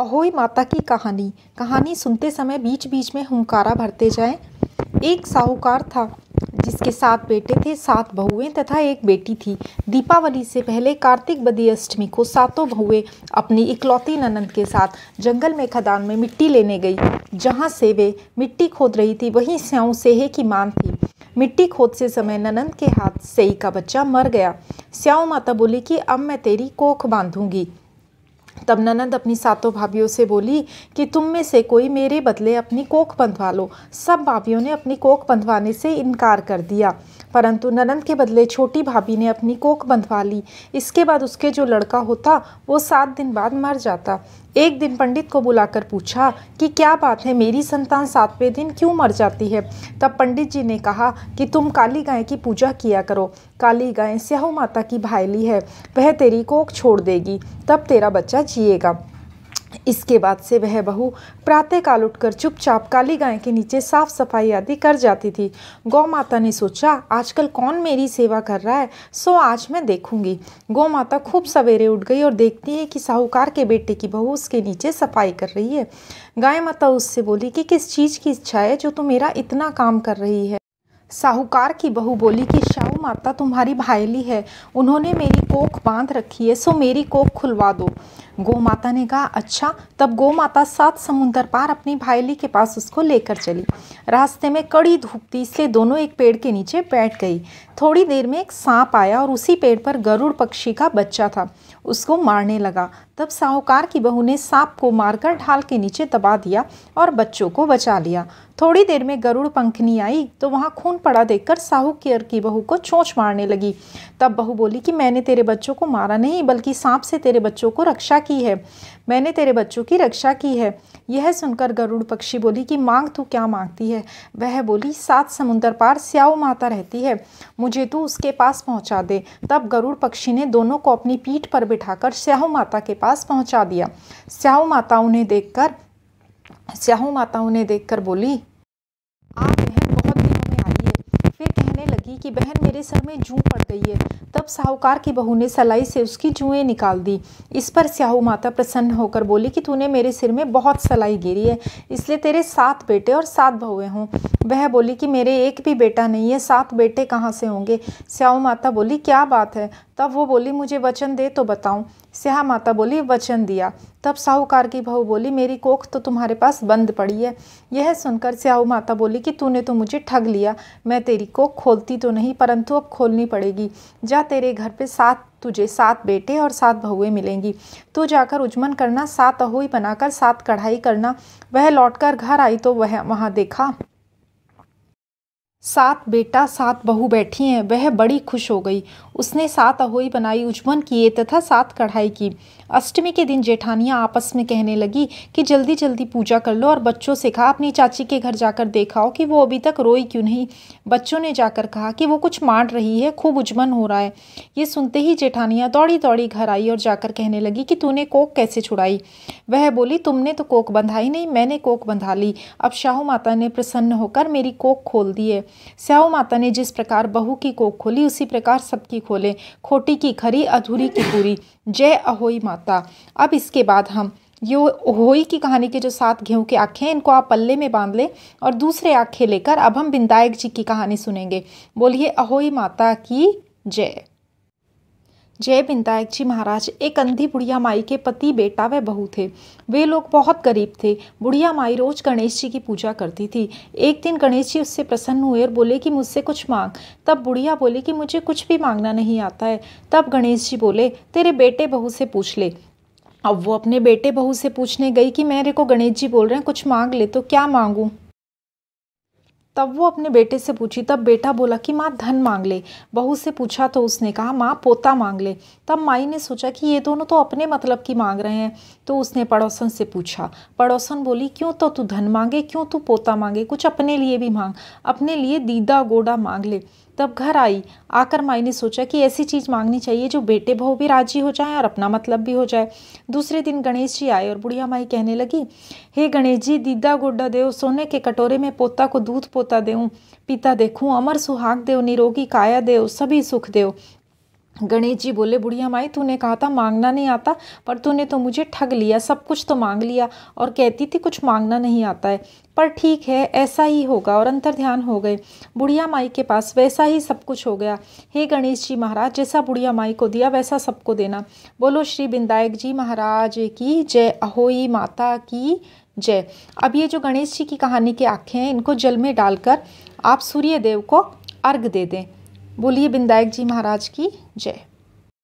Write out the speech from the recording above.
अहोई माता की कहानी कहानी सुनते समय बीच बीच में हुंकारा भरते जाएं। एक साहूकार था जिसके सात बेटे थे सात बहुएं तथा एक बेटी थी दीपावली से पहले कार्तिक बदी अष्टमी को सातों बहुएं अपनी इकलौती ननंद के साथ जंगल में खदान में मिट्टी लेने गई जहां से वे मिट्टी खोद रही थी वहीं स्याऊ सेहे की मान थी मिट्टी खोदते समय ननंद के हाथ सेई का बच्चा मर गया स्याऊ माता बोली कि अब मैं तेरी कोख बांधूंगी तब ननंद अपनी सातों भाभियों से बोली कि तुम में से कोई मेरे बदले अपनी कोख बंधवा लो सब भाभियों ने अपनी कोख बंधवाने से इनकार कर दिया परंतु ननंद के बदले छोटी भाभी ने अपनी कोख बंधवा ली इसके बाद उसके जो लड़का होता वो सात दिन बाद मर जाता एक दिन पंडित को बुलाकर पूछा कि क्या बात है मेरी संतान सातवें दिन क्यों मर जाती है तब पंडित जी ने कहा कि तुम काली गाय की पूजा किया करो काली गाय स्याहू माता की भाईली है वह तेरी कोख छोड़ देगी तब तेरा बच्चा जिएगा इसके बाद से वह बहू प्रातःकाल उठकर चुपचाप काली गाय के नीचे साफ सफाई आदि कर जाती थी गौ माता ने सोचा आजकल कौन मेरी सेवा कर रहा है सो आज मैं देखूंगी गौ माता खूब सवेरे उठ गई और देखती है कि साहूकार के बेटे की बहू उसके नीचे सफाई कर रही है गाय माता उससे बोली कि किस चीज़ की इच्छा है जो तू मेरा इतना काम कर रही है साहूकार की बहू बोली कि शाहू माता तुम्हारी भायली है उन्होंने मेरी कोख बांध रखी है सो मेरी कोख खुलवा दो गो माता ने कहा अच्छा तब गो माता सात समुंदर पार अपनी भायली के पास उसको लेकर चली रास्ते में कड़ी धूप थी इसलिए दोनों एक पेड़ के नीचे बैठ गई थोड़ी देर में एक सांप आया और उसी पेड़ पर गरुड़ पक्षी का बच्चा था उसको मारने लगा तब साहूकार की बहू ने सांप को मारकर ढाल के नीचे दबा दिया और बच्चों को बचा लिया थोड़ी देर में गरुड़ पंखनी आई तो वहाँ खून पड़ा देखकर साहू केयर की बहू को चोंच मारने लगी तब बहू बोली कि मैंने तेरे बच्चों को मारा नहीं बल्कि सांप से तेरे बच्चों को रक्षा की है मैंने तेरे बच्चों की रक्षा की है यह सुनकर गरुड़ पक्षी बोली कि मांग तू क्या मांगती है वह बोली सात समुंदर पार स्याऊ माता रहती है मुझे तू उसके पास पहुंचा दे तब गरुड़ पक्षी ने दोनों को अपनी पीठ पर बिठाकर स्याहू माता के पास पहुंचा दिया स्याहू माता उन्हें देखकर स्याहू माता उन्हें देखकर बोली थी कि बहन मेरे सर में जू पड़ गई है तब साहूकार की बहू ने सलाई से उसकी जुएं निकाल दी इस पर स्याहू माता प्रसन्न होकर बोली कि तूने मेरे सिर में बहुत सलाई गिरी है इसलिए तेरे सात बेटे और सात बहुएं हों वह बोली कि मेरे एक भी बेटा नहीं है सात बेटे कहाँ से होंगे स्याहू माता बोली क्या बात है तब वो बोली मुझे वचन दे तो बताऊं स्याह माता बोली वचन दिया तब साहूकार की बहू बोली मेरी कोख तो तुम्हारे पास बंद पड़ी है यह सुनकर स्याहू माता बोली कि तूने तो मुझे ठग लिया मैं तेरी कोख खोलती तो नहीं परंतु अब खोलनी पड़ेगी जा तेरे घर पे सात तुझे सात बेटे और सात बहुएं मिलेंगी तू जाकर उजमन करना सात अहोई बनाकर सात कढ़ाई करना वह लौटकर घर आई तो वह वहाँ देखा सात बेटा सात बहू बैठी हैं वह बड़ी खुश हो गई उसने सात अहोई बनाई उज्जवन किए तथा सात कढ़ाई की अष्टमी के दिन जेठानियाँ आपस में कहने लगी कि जल्दी जल्दी पूजा कर लो और बच्चों से कहा अपनी चाची के घर जाकर देखाओ कि वो अभी तक रोई क्यों नहीं बच्चों ने जाकर कहा कि वो कुछ मार रही है खूब उज्जवन हो रहा है ये सुनते ही जेठानियाँ दौड़ी दौड़ी घर आई और जाकर कहने लगी कि तूने कोक कैसे छुड़ाई वह बोली तुमने तो कोक बंधाई नहीं मैंने कोक बंधा ली अब शाहू माता ने प्रसन्न होकर मेरी कोक खोल दी है स्याऊ माता ने जिस प्रकार बहू की कोख खोली उसी प्रकार सबकी खोले खोटी की खरी अधूरी की पूरी जय अहोई माता अब इसके बाद हम यो होई की कहानी के जो सात गेहूं के आँखें हैं इनको आप पल्ले में बांध लें और दूसरे आँखें लेकर अब हम बिंदायक जी की कहानी सुनेंगे बोलिए अहोई माता की जय जय जी महाराज एक अंधी बुढ़िया माई के पति बेटा व बहू थे वे लोग बहुत गरीब थे बुढ़िया माई रोज गणेश जी की पूजा करती थी एक दिन गणेश जी उससे प्रसन्न हुए और बोले कि मुझसे कुछ मांग तब बुढ़िया बोले कि मुझे कुछ भी मांगना नहीं आता है तब गणेश जी बोले तेरे बेटे बहू से पूछ ले अब वो अपने बेटे बहू से पूछने गई कि मेरे को गणेश जी बोल रहे हैं कुछ मांग ले तो क्या मांगूँ तब वो अपने बेटे से पूछी तब बेटा बोला कि माँ धन मांग ले बहू से पूछा तो उसने कहा माँ पोता मांग ले तब माई ने सोचा कि ये दोनों तो अपने मतलब की मांग रहे हैं तो उसने पड़ोसन से पूछा पड़ोसन बोली क्यों तो तू धन मांगे क्यों तू पोता मांगे कुछ अपने लिए भी मांग अपने लिए दीदा गोडा मांग ले तब घर आई आकर माई ने सोचा कि ऐसी चीज़ मांगनी चाहिए जो बेटे बहू भी राजी हो जाए और अपना मतलब भी हो जाए दूसरे दिन गणेश जी आए और बुढ़िया माई कहने लगी हे गणेश जी दीदा गोड्डा देव सोने के कटोरे में पोता को दूध पोता होता देऊँ पिता देखूँ अमर सुहाग देव निरोगी काया देव सभी सुख देव गणेश जी बोले बुढ़िया माई तूने कहा था मांगना नहीं आता पर तूने तो मुझे ठग लिया सब कुछ तो मांग लिया और कहती थी कुछ मांगना नहीं आता है पर ठीक है ऐसा ही होगा और अंतर ध्यान हो गए बुढ़िया माई के पास वैसा ही सब कुछ हो गया हे गणेश जी महाराज जैसा बुढ़िया माई को दिया वैसा सबको देना बोलो श्री बिंदायक जी महाराज की जय अहोई माता की जय अब ये जो गणेश जी की कहानी के आँखें हैं इनको जल में डालकर आप सूर्य देव को अर्घ दे दें बोलिए बिंदायक जी महाराज की जय